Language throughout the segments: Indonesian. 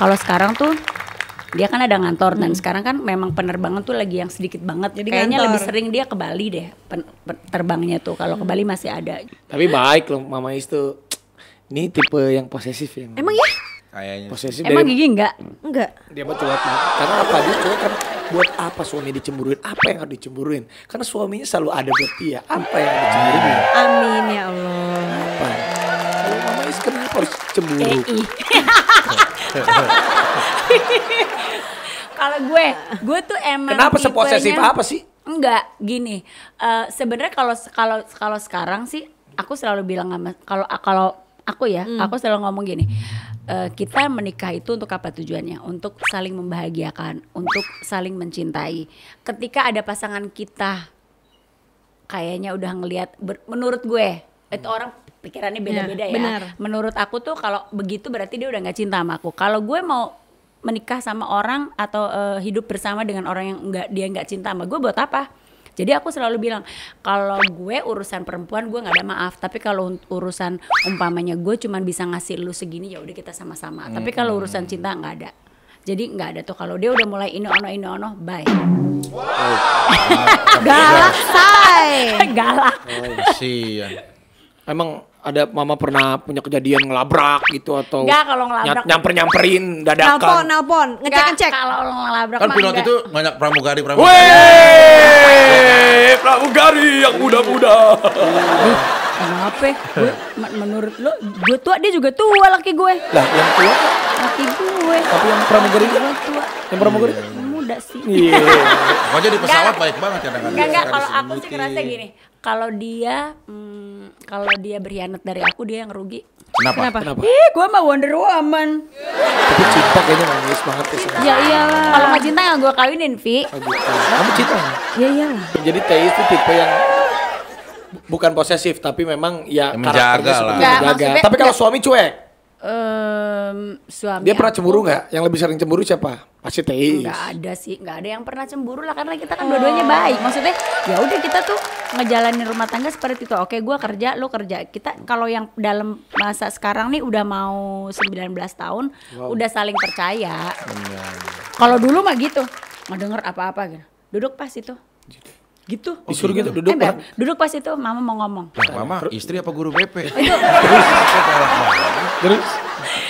Kalau sekarang tuh dia kan ada ngantor hmm. dan sekarang kan memang penerbangan tuh lagi yang sedikit banget jadi kayaknya ngantor. lebih sering dia ke Bali deh pen, pen, terbangnya tuh kalau ke hmm. Bali masih ada tapi baik loh Mama Is tuh ini tipe yang posesif ya emang ya kayaknya posesif emang gigi enggak enggak dia mau cuek banget karena apa dia cuek kan buat apa suami dicemburuin apa yang harus dicemburuin karena suaminya selalu ada buat dia apa yang harus dicemburuin amin ya Allah apa Mama Is kenapa harus cemburu eh, Kalau gue, gue tuh emang Kenapa seposesif apa sih? Enggak, gini. Uh, sebenarnya kalau kalau kalau sekarang sih aku selalu bilang sama kalau kalau aku ya, hmm. aku selalu ngomong gini. Uh, kita menikah itu untuk apa tujuannya? Untuk saling membahagiakan, untuk saling mencintai. Ketika ada pasangan kita kayaknya udah ngelihat menurut gue itu hmm. orang pikirannya beda-beda iya, ya. ya. Menurut aku tuh kalau begitu berarti dia udah nggak cinta sama aku. Kalau gue mau menikah sama orang atau uh, hidup bersama dengan orang yang nggak dia nggak cinta sama gue buat apa? Jadi aku selalu bilang kalau gue urusan perempuan gue nggak ada maaf, tapi kalau urusan umpamanya gue cuma bisa ngasih lu segini ya udah kita sama-sama. Hmm. Tapi kalau urusan cinta nggak ada. Jadi nggak ada tuh kalau dia udah mulai ino ono ino ono bye. Wow. Galak say. Galak. Oh, sian. Emang ada mama pernah punya kejadian ngelabrak gitu atau Enggak kalau ngelabrak nyamper nyamperin dadakan nelpon nelpon ngecek ngecek kalau ngelabrak kan pilot itu banyak pramugari pramugari Wey, iya. pramugari yang muda muda kenapa gue menurut lo gue tua dia juga tua laki gue lah yang tua laki gue tapi yang pramugari kan? gue tua yang pramugari kan? ada sih. Iya. Yeah. aja di pesawat gak, baik banget ya, kadang-kadang. Enggak, kalau aku sih ngerasa gini, kalau dia hmm, kalau dia berkhianat dari aku dia yang rugi. Kenapa? Kenapa? Kenapa? Ih, gua mah Wonder Woman. Tapi cinta kayaknya manis banget ya. Ya iyalah. Kalau nggak cinta yang gua kawinin, Vi. Oh, gitu. Kamu cinta? Iya iyalah. Jadi Teis itu tipe yang bukan posesif tapi memang ya, ya menjaga lah. Menjaga. Tapi kalau suami cuek. Um, suami Dia pernah aku, cemburu nggak? Yang lebih sering cemburu siapa? Pasti Teis. Nggak ada sih, nggak ada yang pernah cemburu lah karena kita kan oh. dua-duanya ah. baik. Maksudnya ya udah kita tuh ngejalanin rumah tangga seperti itu. Oke, gue kerja, lo kerja. Kita kalau yang dalam masa sekarang nih udah mau 19 tahun, wow. udah saling percaya. Kalau dulu mah gitu, mau denger apa-apa gitu. Duduk pas itu Gitu. Oh, Disuruh gitu, duduk. Eh, duduk pas itu mama mau ngomong. mama istri apa guru BP? Oh, Terus?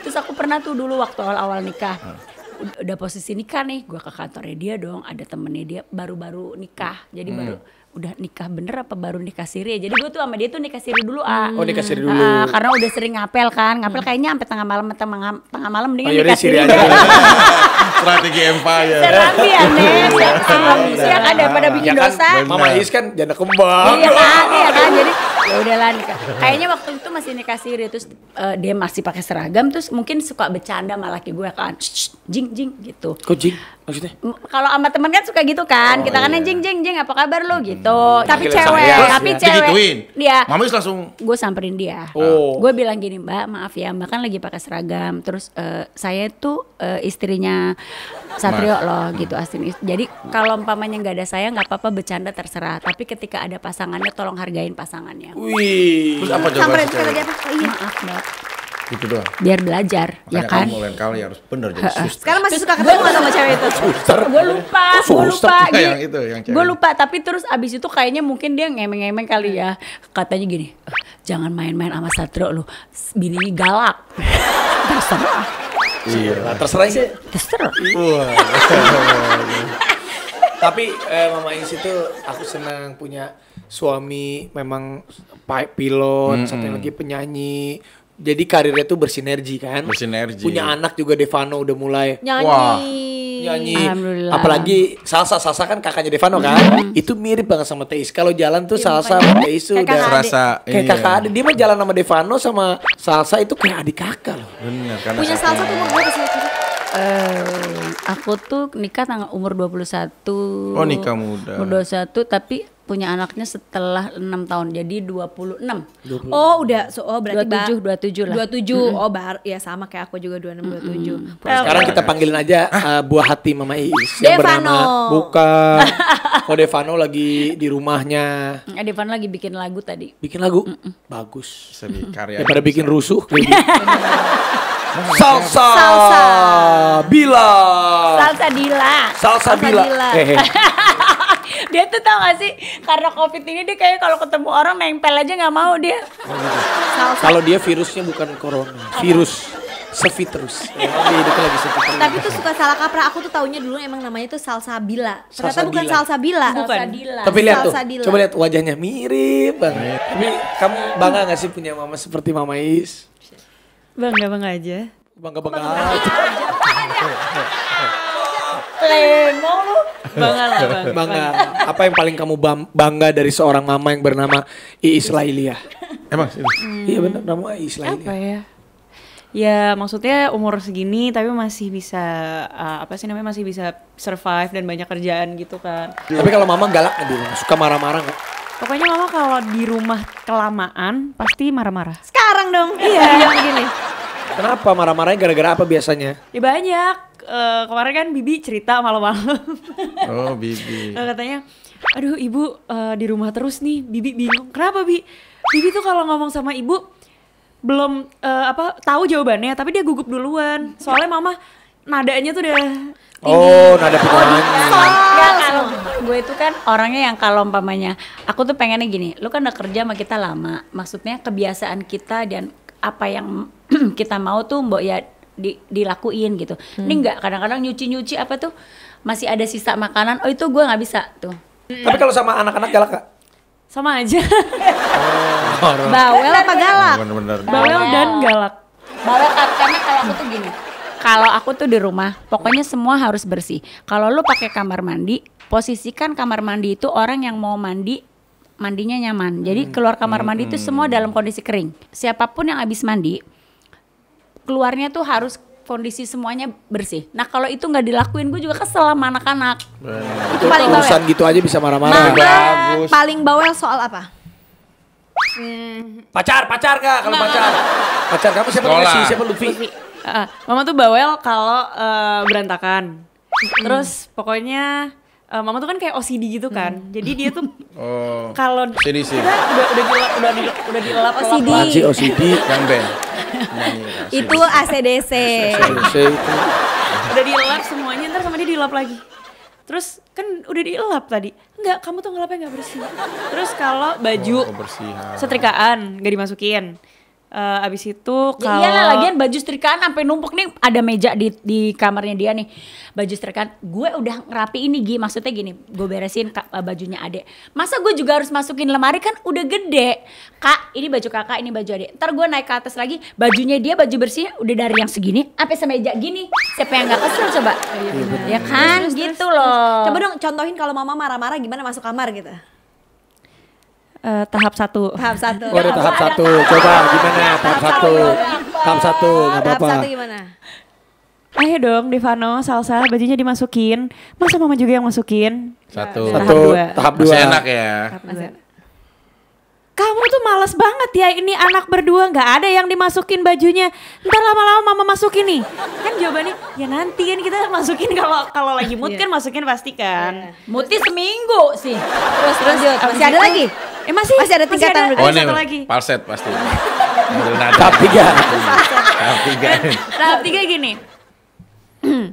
Terus? aku pernah tuh dulu waktu awal-awal nikah udah posisi nikah nih gue ke kantornya dia dong ada temennya dia baru-baru nikah jadi hmm. baru udah nikah bener apa baru nikah siri ya? jadi gue tuh sama dia tuh nikah siri dulu ah oh nikah siri dulu ah, karena udah sering ngapel kan ngapel kayaknya sampai tengah malam tengah tengah malam dengan oh, nikah iya, siri, siri aja strategi empire ya. strategi aneh ya, nih iya. siap ada pada bikin kan, dosa mama is kan janda kembang iya kan iya kan jadi ya udahlah nikah. Kayaknya waktu itu masih nikah siri terus uh, dia masih pakai seragam terus mungkin suka bercanda malah laki gue kan. jing jing gitu. Kok Maksudnya? Kalau sama temen kan suka gitu kan, oh, kita kan iya. jeng jeng jeng apa kabar lo gitu. Hmm, tapi cewek, tapi ya. cewek. Digituin. Dia. Mami langsung. Gue samperin dia. Oh. Gue bilang gini mbak, maaf ya mbak kan lagi pakai seragam. Terus uh, saya tuh uh, istrinya Satrio Mas. loh gitu mm. asin. Jadi kalau umpamanya nggak ada saya nggak apa-apa bercanda terserah. Tapi ketika ada pasangannya tolong hargain pasangannya. Wih. Terus apa jawabannya? si cewek? Apa? Oh iya maaf mbak gitu doang biar belajar ya Makanya ya kan kamu lain kali harus bener jadi suster sekarang masih suka ketemu sama cewek itu suster gue lupa oh, gue lupa yang itu gue lupa tapi terus abis itu kayaknya mungkin dia ngemeng-ngemeng kali ya katanya gini jangan main-main sama Satrio lu bini galak terserah iya nah, terserah sih terserah tapi eh, Mama Ins itu aku senang punya suami memang pilot, mm -hmm. satu lagi penyanyi, jadi karirnya tuh bersinergi kan bersinergi punya anak juga Devano udah mulai nyanyi Wah, nyanyi apalagi Salsa Salsa kan kakaknya Devano kan mm-hmm. itu mirip banget sama Teis kalau jalan tuh iya, Salsa sama Teis tuh udah rasa kayak iya. kakak adik dia mah jalan sama Devano sama Salsa itu kayak adik kakak loh bener karena punya Salsa tuh mau gue Uh, aku tuh nikah tanggal umur 21. Oh, nikah muda. Umur 21 tapi punya anaknya setelah enam tahun. Jadi dua puluh enam Oh, udah so oh berarti tujuh dua tujuh lah. dua tujuh -hmm. Oh, bar ya sama kayak aku juga dua enam dua tujuh sekarang kita panggilin aja uh, buah hati Mama Iis yang Devano. bernama buka Oh, Devano lagi di rumahnya. Eh, Devano lagi bikin lagu tadi. Bikin lagu? Mm -mm. Bagus. Semi karya. Daripada bikin rusuh. Gitu. Salsa, salsa bila salsa dila salsa, salsa bila, bila. Eh, eh. dia tuh tau gak sih karena covid ini dia kayak kalau ketemu orang nempel aja nggak mau dia kalau dia virusnya bukan corona virus Sepi terus. Tapi tuh suka salah kaprah. Aku tuh taunya dulu emang namanya tuh salsa bila Ternyata bukan salsa bila Bukan. Salsabila. Tapi lihat tuh. Coba lihat wajahnya mirip banget. Tapi kamu bangga gak sih punya mama seperti Mama Is? Bangga bangga aja. Bangga bangga lemo lu bangga lah bang. bangga apa yang paling kamu bangga dari seorang mama yang bernama Iis Lailia emang sih hmm. iya benar nama Iis Lailia apa ya ya maksudnya umur segini tapi masih bisa uh, apa sih namanya masih bisa survive dan banyak kerjaan gitu kan iya. tapi kalau mama galak nih suka marah-marah nggak pokoknya mama kalau di rumah kelamaan pasti marah-marah sekarang dong iya yang gini kenapa marah-marahnya gara-gara apa biasanya ya banyak Eh, kemarin kan Bibi cerita malam-malam. Oh, Bibi. Eh, katanya, aduh ibu uh, di rumah terus nih, Bibi bingung. Kenapa Bi? Bibi tuh kalau ngomong sama ibu belum uh, apa tahu jawabannya, tapi dia gugup duluan. Soalnya mama nadanya tuh udah tinggi. Oh, nada pegangan. Ya, kalau gue itu kan orangnya yang kalau umpamanya aku tuh pengennya gini, lu kan udah kerja sama kita lama. Maksudnya kebiasaan kita dan apa yang kita mau tuh mbok ya di, dilakuin gitu. Hmm. Ini enggak kadang-kadang nyuci-nyuci apa tuh masih ada sisa makanan. Oh itu gue nggak bisa tuh. Hmm. Tapi kalau sama anak-anak galak gak? Sama aja. oh, Bawel apa galak? Bener -bener. Bawel dan galak. Bawel kan, karena kalau aku tuh gini. Kalau aku tuh di rumah, pokoknya semua harus bersih. Kalau lu pakai kamar mandi, posisikan kamar mandi itu orang yang mau mandi mandinya nyaman. Jadi hmm. keluar kamar mandi itu hmm. semua dalam kondisi kering. Siapapun yang habis mandi, keluarnya tuh harus kondisi semuanya bersih. Nah kalau itu nggak dilakuin gue juga kesel sama anak-anak. Nah, itu paling bawel. gitu aja bisa marah-marah. Bagus. Paling bawel soal apa? Hmm. Pacar, pacar kak kalau pacar. Pacar kamu siapa Lucy? Siapa Luffy? Luffy. Uh, mama tuh bawel kalau uh, berantakan. Terus pokoknya uh, mama tuh kan kayak OCD gitu kan. Hmm. Jadi dia tuh oh. kalau udah sih. Udah udah udah udah, udah, udah OCD. Laci OCD udah itu ACDC. udah dielap semuanya ntar sama dia dilap lagi. Terus kan udah dielap tadi. Enggak, kamu tuh ngelapnya nggak bersih. Terus kalau baju oh, setrikaan gak dimasukin. Uh, abis itu kalau ya, iyalah lagian baju setrikaan sampai numpuk nih ada meja di di kamarnya dia nih baju setrikaan gue udah ngerapi ini gini maksudnya gini gue beresin kak, eh, bajunya adek masa gue juga harus masukin lemari kan udah gede kak ini baju kakak ini baju adek ntar gue naik ke atas lagi bajunya dia baju bersih udah dari yang segini Apa sampai meja gini siapa yang nggak kesel coba ya, ya kan terus, gitu terus, loh coba dong contohin kalau mama marah-marah gimana masuk kamar gitu Uh, tahap satu. Tahap satu. Oh, ada tahap ada satu. Tahap Coba gimana? Tahap, tahap satu. Tahap satu, apa-apa. Tahap satu gimana? Ayo dong Divano, salsa bajunya dimasukin. Masa mama juga yang masukin? Satu. Tahap satu, dua. tahap dua. Masih enak ya. Tahap dua. Kamu tuh males banget ya ini anak berdua nggak ada yang dimasukin bajunya. Ntar lama-lama mama masukin nih. Kan jawabannya ya nanti kan kita masukin kalau kalau lagi mood yeah. kan masukin pasti kan. Yeah. Muti seminggu sih. Terus terus Masih ada lagi? Eh masih masih ada tingkatan masih ada, Oh, satu lagi. Parset pasti. nah, tahap tiga. tahap tiga. Kan, tahap tiga gini.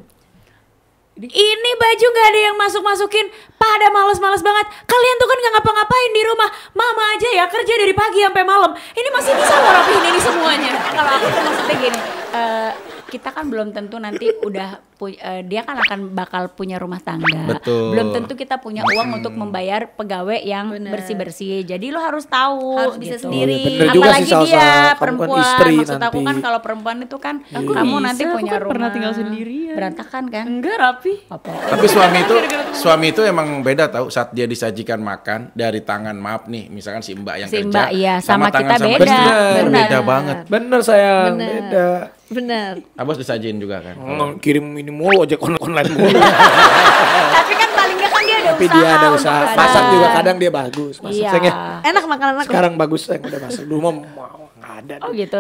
Ini baju gak ada yang masuk-masukin, pada males-males banget. Kalian tuh kan gak ngapa-ngapain di rumah. Mama aja ya kerja dari pagi sampai malam. Ini masih bisa ngerapihin ini semuanya. Kalau aku tuh maksudnya gini, uh, kita kan belum tentu nanti udah Eh, dia kan akan bakal punya rumah tangga. Betul. Belum tentu kita punya uang hmm. untuk membayar pegawai yang bersih-bersih. Jadi lo harus tahu harus gitu. bisa sendiri. Oh, iya, bener Apalagi sih, dia kan perempuan. istri Maksud nanti. aku kan kalau perempuan itu kan iya. Iya, aku kamu bisa, nanti punya aku kan rumah. pernah tinggal sendirian. Berantakan kan? Enggak rapi. Apa? Tapi suami itu suami itu emang beda tahu saat dia disajikan makan dari tangan maaf nih misalkan si Mbak yang si kerja Mbak, iya. sama, sama kita sama beda. Bener, bener. Beda banget. Bener saya. beda. Benar. Abos disajin juga kan. Oh, kirim ini mulu ojek on online mulu. Tapi kan paling gak kan dia ada Tapi usaha. Tapi dia ada usaha. Masak juga kadang dia bagus. Masak iya. enak makanan aku. Sekarang bagus yang udah masak. Dulu mah mau ada. Oh gitu.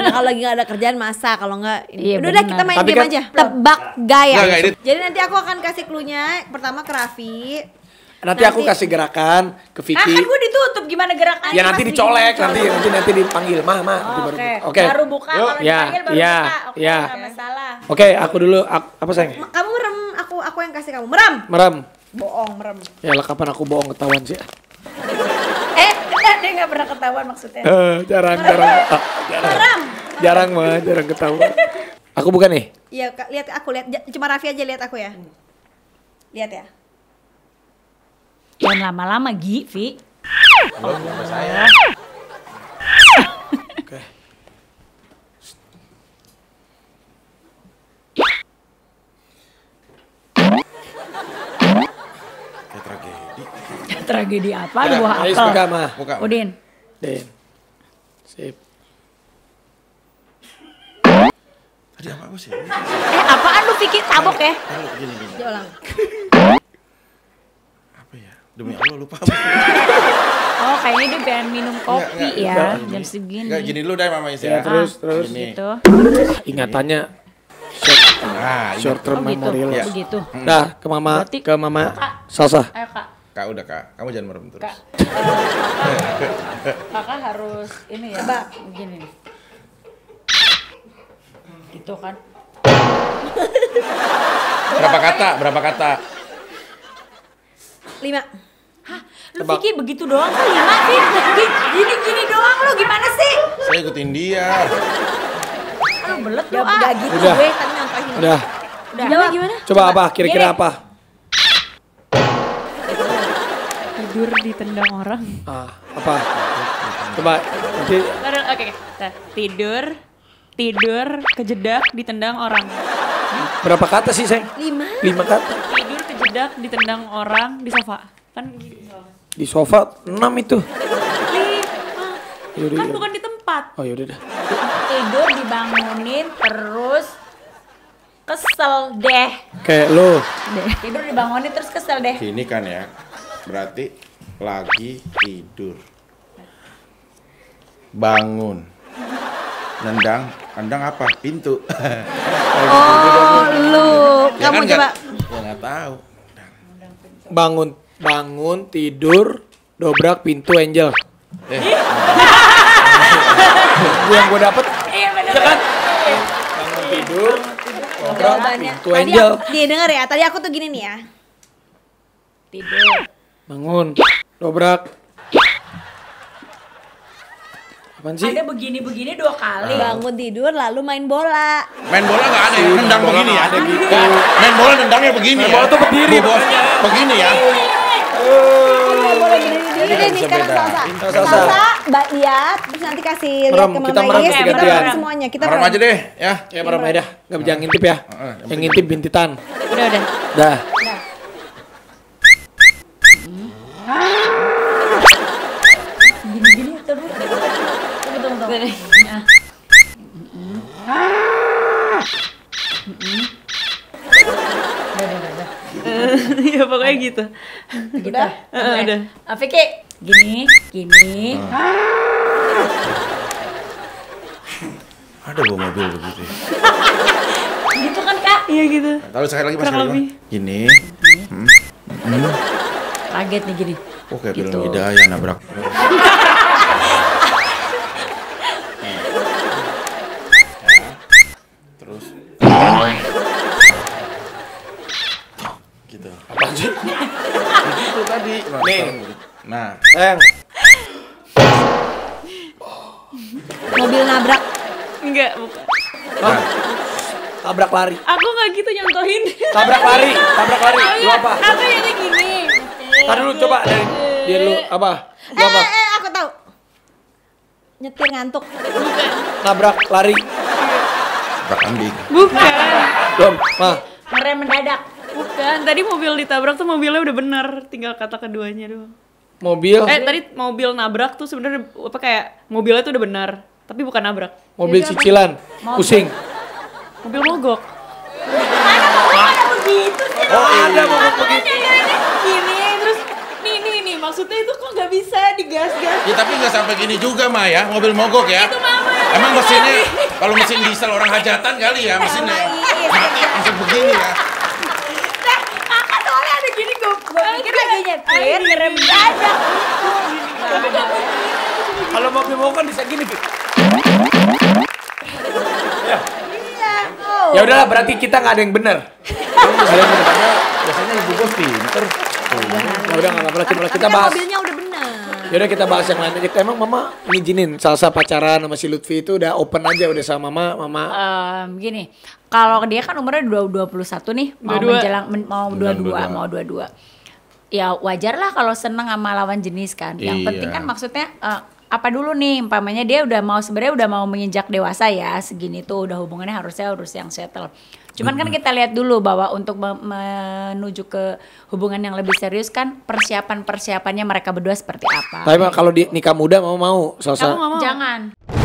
nah, kalau lagi gak ada kerjaan masak, kalau gak. iya, udah udah kita main Tapi game kan, aja. Tebak gaya. Gak, gak, Jadi nanti aku akan kasih clue pertama ke Raffi, Nanti, aku kasih gerakan ke Vicky. Ah, kan gue ditutup gimana gerakannya? Ya nanti dicolek, nanti nanti nanti dipanggil Ma, Ma. Oh, Oke. Okay. Okay. Baru buka kalau ya, dipanggil baru ya, buka. Oke, okay, ya. masalah. Oke, aku dulu aku, apa sayang? Kamu merem, aku aku yang kasih kamu. Merem. Merem. Bohong, merem. Ya lah kapan aku bohong ketahuan sih? Eh, eh, dia nggak pernah ketahuan maksudnya. Eh, jarang, jarang, ah, jarang. Merem. Jarang mah, jarang ketahuan. Aku bukan nih. Iya, lihat aku lihat cuma Raffi aja lihat aku ya. Lihat ya. Jangan lama-lama, Gi, Vi. Halo, nama saya. Oke. Kayak tragedi. tragedi apa? Ya, buah apel. Buka, Ma. Buka. Udin. Din. Sip. Tadi apa aku sih? Eh, apaan lu pikir tabok ya? Gini, gini. Dia ulang. apa ya? demi Allah lupa. oh, kayaknya dia pengen minum kopi gak, gak, ya nggak, jam segini. Enggak, gini dulu deh Mama Is ya. ya terus, ah, terus. Gini. Gitu. Ingatannya short, ah, short term oh, gitu. memory oh, gitu. Ya. Begitu. Nah, ke Mama, Berarti, ke Mama kak. Salsa. Ayo, Kak. Kak udah Kak, kamu jangan merem terus. Kak. Kakak harus ini ya, Mbak, begini Gitu kan. berapa kata? Berapa kata? Lima. Lu Vicky begitu doang tuh lima ya, sih. Gini gini doang lu gimana sih? Saya ikutin dia. Lu belet ya, doang. Udah gitu udah. gue kan nyampahin. Udah. Udah. Gimana, gimana? Coba, apa? Kira-kira apa? Tidur ditendang orang. Ah, apa? Coba. Oke. Oke. Nah, tidur tidur kejedak di tendang orang. Berapa kata sih, Seng? Lima. Lima kata. Tidur kejedak tendang orang di sofa. Kan di sofa enam itu. Lima. Kan bukan di tempat. Oh yaudah dah. Tidur dibangunin terus kesel deh. Kayak lo. Deh. Tidur dibangunin terus kesel deh. Ini kan ya, berarti lagi tidur. Bangun. Nendang, nendang apa? Pintu. oh, lu. Ya kan Kamu coba. Gak, gak tahu. Bangun bangun, tidur, dobrak pintu Angel. Eh. gue yang gue dapet. Iya bener Ya kan? Bangun tidur, iya, dobrak pintu Angel. nih denger ya, tadi aku tuh gini nih ya. Tidur. Bangun, dobrak. Apaan sih? Ada begini-begini dua kali. Ah. Bangun tidur lalu main bola. Main bola nggak ada yang nendang begini ya. Ada gitu. Main bola nendangnya begini. Main bola ya? tuh berdiri. Begini ya. Boleh, boleh gini iya, nih sekarang salsa. Salsa, Mbak Yat, terus nanti kasih lihat ke Mama Is, semuanya. Kita aja deh, ya. Ya aja gak nggak ngintip ya. Yang ngintip bintitan. Udah, udah. Dah. Gini-gini terus. Tunggu, tunggu, tunggu. ya pokoknya gitu gitu udah okay. apa gini gini ah. ada bawa mobil begitu ya? gitu kan kak iya gitu nah, kalau sekali lagi pas lebih gini hmm. Hmm. kaget nih gini oke okay, gitu. bilang ya nabrak Nah, Eng. Mobil nabrak. Enggak, bukan. Nah. Tabrak lari. Aku nggak gitu nyontohin. Tabrak lari, tabrak lari. Lu oh, iya. apa? Aku yang gini. Tadi dulu coba dari dia lu apa? Lu apa? Eh, eh, eh, aku tahu. Nyetir ngantuk. Bukan. Tabrak lari. Tabrak kambing. Bukan. Belum, mah. Merem mendadak. Bukan, tadi mobil ditabrak tuh mobilnya udah bener, tinggal kata keduanya doang mobil eh tadi mobil nabrak tuh sebenarnya apa kayak mobilnya tuh udah benar tapi bukan nabrak mobil Jadi cicilan pusing mobil mogok ada begitu sih oh ada mogok begitu gini terus nih nih nih maksudnya itu kok nggak bisa digas gas ya tapi nggak sampai gini juga mah ya mobil mogok ya itu mama emang iya. mesinnya kalau mesin diesel orang hajatan kali ya mesinnya iya, iya. mati langsung begini ya nyetir ngerem dadak kalau mau mau kan bisa gini Bib. Ya. Iya, oh. ya udahlah berarti kita nggak ada yang benar. Iya, biasanya ibu bos pinter. Ya udah nggak apa-apa kita, kita bahas. Mobilnya udah benar. Ya udah kita bahas yang lain aja. Emang mama ngizinin salsa pacaran sama si Lutfi itu udah open aja udah sama mama, mama. Um, gini, kalau dia kan umurnya dua puluh satu nih, mau 22. menjelang men, mau dua dua mau dua dua ya wajar lah kalau seneng sama lawan jenis kan. Yang iya. penting kan maksudnya uh, apa dulu nih, umpamanya dia udah mau sebenarnya udah mau menginjak dewasa ya, segini tuh udah hubungannya harusnya harus yang settle. Cuman kan kita lihat dulu bahwa untuk menuju ke hubungan yang lebih serius kan persiapan persiapannya mereka berdua seperti apa. Tapi kalau di nikah muda mau mau sosok. Kamu mau. Jangan.